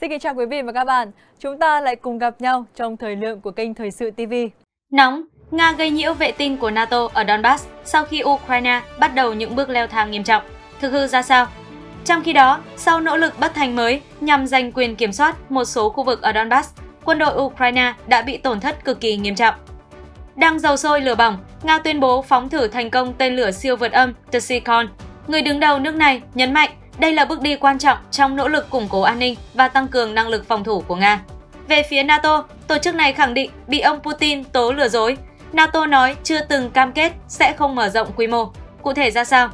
Xin kính chào quý vị và các bạn. Chúng ta lại cùng gặp nhau trong thời lượng của kênh Thời sự TV. Nóng, Nga gây nhiễu vệ tinh của NATO ở Donbass sau khi Ukraine bắt đầu những bước leo thang nghiêm trọng. Thực hư ra sao? Trong khi đó, sau nỗ lực bất thành mới nhằm giành quyền kiểm soát một số khu vực ở Donbass, quân đội Ukraine đã bị tổn thất cực kỳ nghiêm trọng. Đang dầu sôi lửa bỏng, Nga tuyên bố phóng thử thành công tên lửa siêu vượt âm The Seacon. Người đứng đầu nước này nhấn mạnh đây là bước đi quan trọng trong nỗ lực củng cố an ninh và tăng cường năng lực phòng thủ của Nga. Về phía NATO, tổ chức này khẳng định bị ông Putin tố lừa dối. NATO nói chưa từng cam kết sẽ không mở rộng quy mô. Cụ thể ra sao?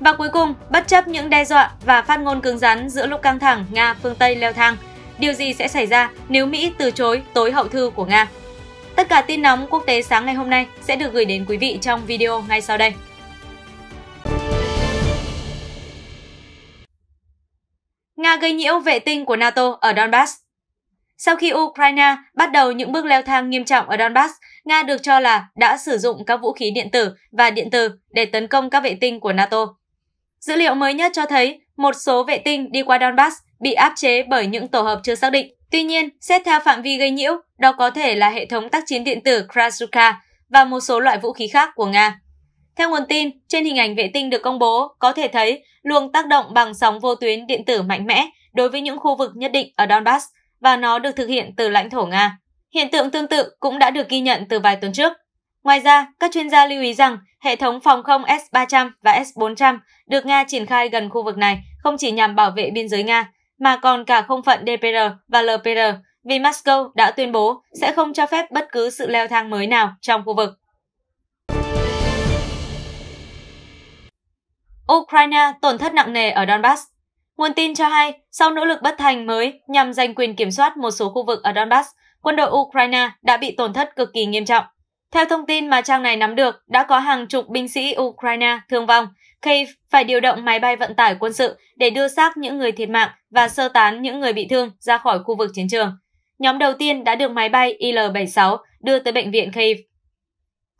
Và cuối cùng, bất chấp những đe dọa và phát ngôn cứng rắn giữa lúc căng thẳng Nga phương Tây leo thang, điều gì sẽ xảy ra nếu Mỹ từ chối tối hậu thư của Nga? Tất cả tin nóng quốc tế sáng ngày hôm nay sẽ được gửi đến quý vị trong video ngay sau đây. Nga gây nhiễu vệ tinh của NATO ở Donbass. Sau khi Ukraine bắt đầu những bước leo thang nghiêm trọng ở Donbass, Nga được cho là đã sử dụng các vũ khí điện tử và điện tử để tấn công các vệ tinh của NATO. Dữ liệu mới nhất cho thấy một số vệ tinh đi qua Donbass bị áp chế bởi những tổ hợp chưa xác định. Tuy nhiên, xét theo phạm vi gây nhiễu, đó có thể là hệ thống tác chiến điện tử Krasuka và một số loại vũ khí khác của Nga. Theo nguồn tin, trên hình ảnh vệ tinh được công bố, có thể thấy luồng tác động bằng sóng vô tuyến điện tử mạnh mẽ đối với những khu vực nhất định ở Donbass và nó được thực hiện từ lãnh thổ Nga. Hiện tượng tương tự cũng đã được ghi nhận từ vài tuần trước. Ngoài ra, các chuyên gia lưu ý rằng hệ thống phòng không S-300 và S-400 được Nga triển khai gần khu vực này không chỉ nhằm bảo vệ biên giới Nga, mà còn cả không phận DPR và LPR, vì Moscow đã tuyên bố sẽ không cho phép bất cứ sự leo thang mới nào trong khu vực. Ukraine tổn thất nặng nề ở Donbass. Nguồn tin cho hay, sau nỗ lực bất thành mới nhằm giành quyền kiểm soát một số khu vực ở Donbass, quân đội Ukraine đã bị tổn thất cực kỳ nghiêm trọng. Theo thông tin mà trang này nắm được, đã có hàng chục binh sĩ Ukraine thương vong. Kyiv phải điều động máy bay vận tải quân sự để đưa xác những người thiệt mạng và sơ tán những người bị thương ra khỏi khu vực chiến trường. Nhóm đầu tiên đã được máy bay Il-76 đưa tới bệnh viện Kyiv.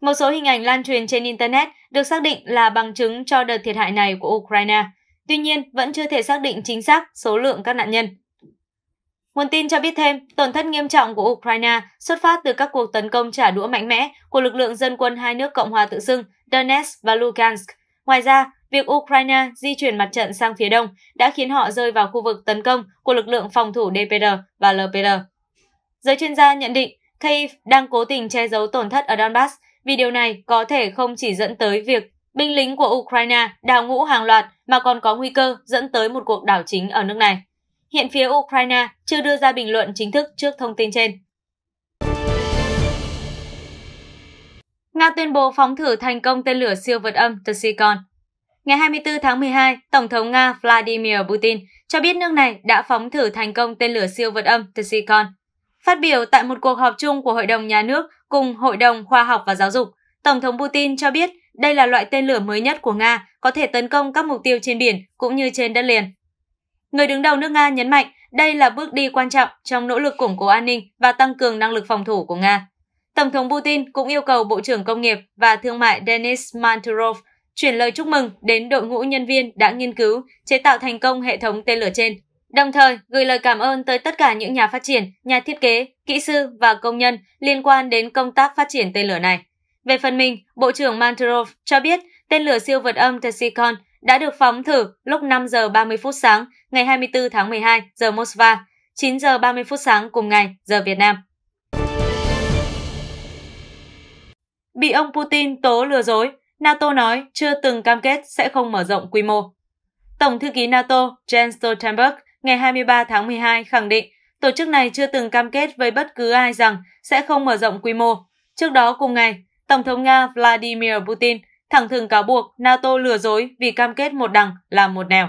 Một số hình ảnh lan truyền trên Internet được xác định là bằng chứng cho đợt thiệt hại này của Ukraine. Tuy nhiên, vẫn chưa thể xác định chính xác số lượng các nạn nhân. Nguồn tin cho biết thêm, tổn thất nghiêm trọng của Ukraine xuất phát từ các cuộc tấn công trả đũa mạnh mẽ của lực lượng dân quân hai nước Cộng hòa tự xưng Donetsk và Lugansk. Ngoài ra, việc Ukraine di chuyển mặt trận sang phía đông đã khiến họ rơi vào khu vực tấn công của lực lượng phòng thủ DPR và LPR. Giới chuyên gia nhận định, Kyiv đang cố tình che giấu tổn thất ở Donbass vì điều này có thể không chỉ dẫn tới việc binh lính của Ukraine đào ngũ hàng loạt mà còn có nguy cơ dẫn tới một cuộc đảo chính ở nước này. Hiện phía Ukraine chưa đưa ra bình luận chính thức trước thông tin trên. Nga tuyên bố phóng thử thành công tên lửa siêu vượt âm Tsikon. Ngày 24 tháng 12, Tổng thống Nga Vladimir Putin cho biết nước này đã phóng thử thành công tên lửa siêu vượt âm Tsikon Phát biểu tại một cuộc họp chung của Hội đồng Nhà nước cùng Hội đồng Khoa học và Giáo dục, Tổng thống Putin cho biết đây là loại tên lửa mới nhất của Nga có thể tấn công các mục tiêu trên biển cũng như trên đất liền. Người đứng đầu nước Nga nhấn mạnh đây là bước đi quan trọng trong nỗ lực củng cố an ninh và tăng cường năng lực phòng thủ của Nga. Tổng thống Putin cũng yêu cầu Bộ trưởng Công nghiệp và Thương mại Denis Manturov chuyển lời chúc mừng đến đội ngũ nhân viên đã nghiên cứu, chế tạo thành công hệ thống tên lửa trên. Đồng thời, gửi lời cảm ơn tới tất cả những nhà phát triển, nhà thiết kế, kỹ sư và công nhân liên quan đến công tác phát triển tên lửa này. Về phần mình, Bộ trưởng Manturov cho biết tên lửa siêu vượt âm Tesicon đã được phóng thử lúc 5 giờ 30 phút sáng ngày 24 tháng 12 giờ Moscow, 9 giờ 30 phút sáng cùng ngày giờ Việt Nam. Bị ông Putin tố lừa dối, NATO nói chưa từng cam kết sẽ không mở rộng quy mô. Tổng thư ký NATO Jens Stoltenberg ngày 23 tháng 12 khẳng định tổ chức này chưa từng cam kết với bất cứ ai rằng sẽ không mở rộng quy mô. Trước đó cùng ngày, Tổng thống Nga Vladimir Putin thẳng thừng cáo buộc NATO lừa dối vì cam kết một đằng là một nẻo.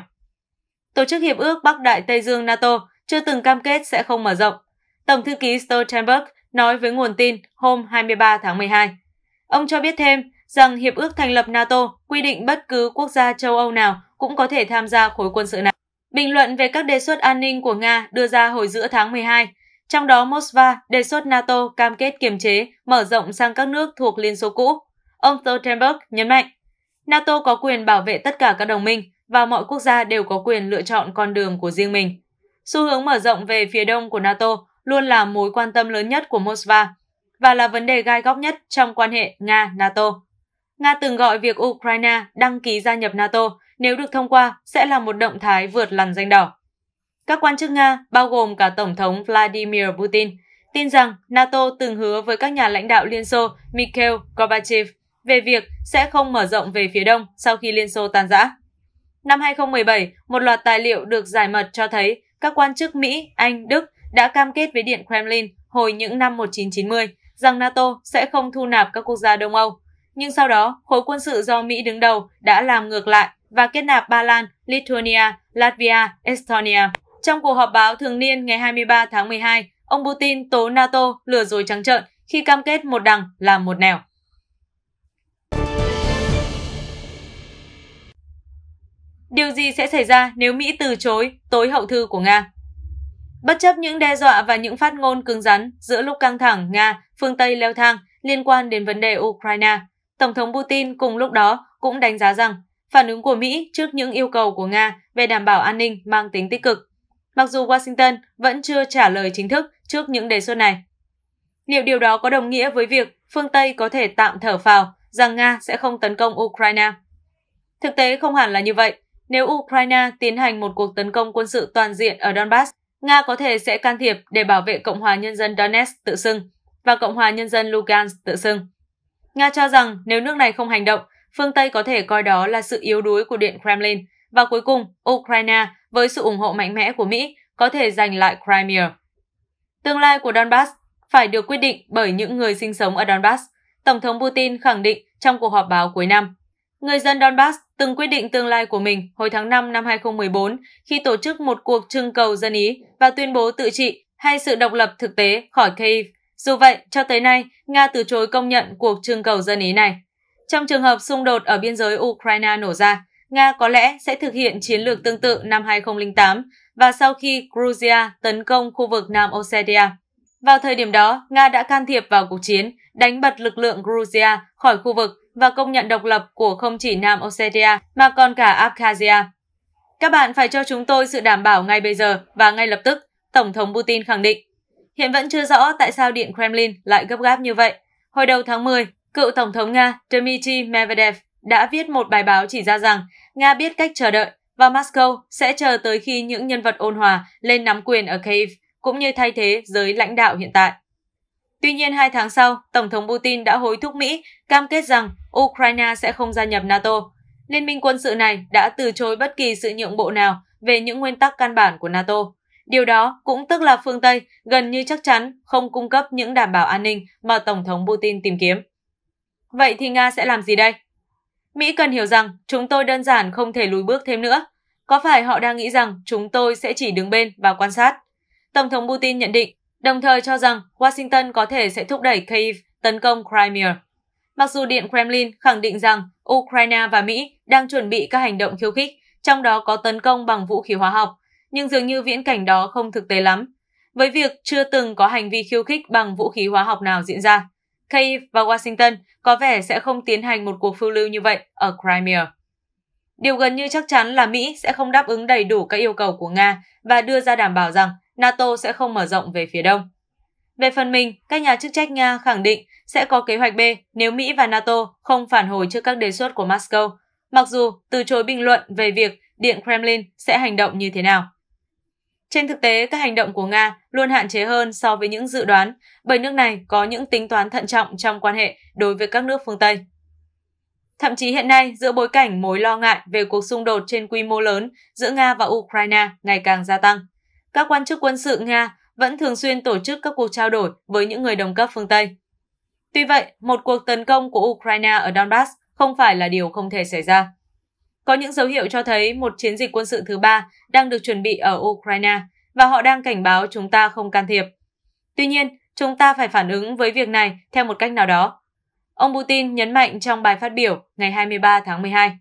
Tổ chức Hiệp ước Bắc Đại Tây Dương NATO chưa từng cam kết sẽ không mở rộng. Tổng thư ký Stoltenberg nói với nguồn tin hôm 23 tháng 12. Ông cho biết thêm rằng Hiệp ước thành lập NATO quy định bất cứ quốc gia châu Âu nào cũng có thể tham gia khối quân sự này. Bình luận về các đề xuất an ninh của Nga đưa ra hồi giữa tháng 12, trong đó Moscow đề xuất NATO cam kết kiềm chế, mở rộng sang các nước thuộc Liên Xô cũ. Ông Stoltenberg nhấn mạnh, NATO có quyền bảo vệ tất cả các đồng minh và mọi quốc gia đều có quyền lựa chọn con đường của riêng mình. Xu hướng mở rộng về phía đông của NATO luôn là mối quan tâm lớn nhất của Moscow và là vấn đề gai góc nhất trong quan hệ Nga-NATO. Nga từng gọi việc Ukraine đăng ký gia nhập NATO nếu được thông qua sẽ là một động thái vượt lằn danh đỏ. Các quan chức Nga, bao gồm cả Tổng thống Vladimir Putin, tin rằng NATO từng hứa với các nhà lãnh đạo Liên Xô Mikhail Gorbachev về việc sẽ không mở rộng về phía đông sau khi Liên Xô tan rã. Năm 2017, một loạt tài liệu được giải mật cho thấy các quan chức Mỹ, Anh, Đức đã cam kết với Điện Kremlin hồi những năm 1990 rằng NATO sẽ không thu nạp các quốc gia Đông Âu. Nhưng sau đó, khối quân sự do Mỹ đứng đầu đã làm ngược lại và kết nạp Ba Lan, Lithuania, Latvia, Estonia. Trong cuộc họp báo thường niên ngày 23 tháng 12, ông Putin tố NATO lừa dối trắng trợn khi cam kết một đằng làm một nẻo. Điều gì sẽ xảy ra nếu Mỹ từ chối tối hậu thư của Nga? Bất chấp những đe dọa và những phát ngôn cứng rắn giữa lúc căng thẳng Nga, phương Tây leo thang liên quan đến vấn đề Ukraine, Tổng thống Putin cùng lúc đó cũng đánh giá rằng phản ứng của Mỹ trước những yêu cầu của Nga về đảm bảo an ninh mang tính tích cực, mặc dù Washington vẫn chưa trả lời chính thức trước những đề xuất này. Liệu điều đó có đồng nghĩa với việc phương Tây có thể tạm thở phào rằng Nga sẽ không tấn công Ukraine? Thực tế không hẳn là như vậy. Nếu Ukraine tiến hành một cuộc tấn công quân sự toàn diện ở Donbass, Nga có thể sẽ can thiệp để bảo vệ Cộng hòa Nhân dân Donetsk tự xưng và Cộng hòa Nhân dân Lugansk tự xưng. Nga cho rằng nếu nước này không hành động, phương Tây có thể coi đó là sự yếu đuối của Điện Kremlin. Và cuối cùng, Ukraine, với sự ủng hộ mạnh mẽ của Mỹ, có thể giành lại Crimea. Tương lai của Donbass phải được quyết định bởi những người sinh sống ở Donbass, Tổng thống Putin khẳng định trong cuộc họp báo cuối năm. Người dân Donbass từng quyết định tương lai của mình hồi tháng 5 năm 2014 khi tổ chức một cuộc trưng cầu dân Ý và tuyên bố tự trị hay sự độc lập thực tế khỏi Kyiv. Dù vậy, cho tới nay, Nga từ chối công nhận cuộc trưng cầu dân Ý này. Trong trường hợp xung đột ở biên giới Ukraine nổ ra, Nga có lẽ sẽ thực hiện chiến lược tương tự năm 2008 và sau khi Georgia tấn công khu vực Nam Ossetia. Vào thời điểm đó, Nga đã can thiệp vào cuộc chiến, đánh bật lực lượng Georgia khỏi khu vực và công nhận độc lập của không chỉ Nam Ossetia mà còn cả Abkhazia. Các bạn phải cho chúng tôi sự đảm bảo ngay bây giờ và ngay lập tức, Tổng thống Putin khẳng định. Hiện vẫn chưa rõ tại sao Điện Kremlin lại gấp gáp như vậy. Hồi đầu tháng 10, Cựu Tổng thống Nga Dmitry Medvedev đã viết một bài báo chỉ ra rằng Nga biết cách chờ đợi và Moscow sẽ chờ tới khi những nhân vật ôn hòa lên nắm quyền ở Kyiv cũng như thay thế giới lãnh đạo hiện tại. Tuy nhiên, hai tháng sau, Tổng thống Putin đã hối thúc Mỹ cam kết rằng Ukraine sẽ không gia nhập NATO. Liên minh quân sự này đã từ chối bất kỳ sự nhượng bộ nào về những nguyên tắc căn bản của NATO. Điều đó cũng tức là phương Tây gần như chắc chắn không cung cấp những đảm bảo an ninh mà Tổng thống Putin tìm kiếm. Vậy thì Nga sẽ làm gì đây? Mỹ cần hiểu rằng chúng tôi đơn giản không thể lùi bước thêm nữa. Có phải họ đang nghĩ rằng chúng tôi sẽ chỉ đứng bên và quan sát? Tổng thống Putin nhận định, đồng thời cho rằng Washington có thể sẽ thúc đẩy Kyiv tấn công Crimea. Mặc dù Điện Kremlin khẳng định rằng Ukraine và Mỹ đang chuẩn bị các hành động khiêu khích, trong đó có tấn công bằng vũ khí hóa học, nhưng dường như viễn cảnh đó không thực tế lắm, với việc chưa từng có hành vi khiêu khích bằng vũ khí hóa học nào diễn ra. Kyiv và Washington có vẻ sẽ không tiến hành một cuộc phiêu lưu như vậy ở Crimea. Điều gần như chắc chắn là Mỹ sẽ không đáp ứng đầy đủ các yêu cầu của Nga và đưa ra đảm bảo rằng NATO sẽ không mở rộng về phía đông. Về phần mình, các nhà chức trách Nga khẳng định sẽ có kế hoạch B nếu Mỹ và NATO không phản hồi trước các đề xuất của Moscow, mặc dù từ chối bình luận về việc Điện Kremlin sẽ hành động như thế nào. Trên thực tế, các hành động của Nga luôn hạn chế hơn so với những dự đoán, bởi nước này có những tính toán thận trọng trong quan hệ đối với các nước phương Tây. Thậm chí hiện nay, giữa bối cảnh mối lo ngại về cuộc xung đột trên quy mô lớn giữa Nga và Ukraine ngày càng gia tăng, các quan chức quân sự Nga vẫn thường xuyên tổ chức các cuộc trao đổi với những người đồng cấp phương Tây. Tuy vậy, một cuộc tấn công của Ukraine ở Donbass không phải là điều không thể xảy ra có những dấu hiệu cho thấy một chiến dịch quân sự thứ ba đang được chuẩn bị ở Ukraine và họ đang cảnh báo chúng ta không can thiệp. Tuy nhiên, chúng ta phải phản ứng với việc này theo một cách nào đó. Ông Putin nhấn mạnh trong bài phát biểu ngày 23 tháng 12.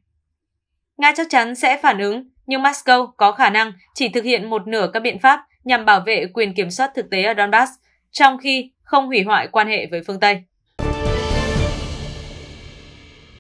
Nga chắc chắn sẽ phản ứng, nhưng Moscow có khả năng chỉ thực hiện một nửa các biện pháp nhằm bảo vệ quyền kiểm soát thực tế ở Donbass, trong khi không hủy hoại quan hệ với phương Tây.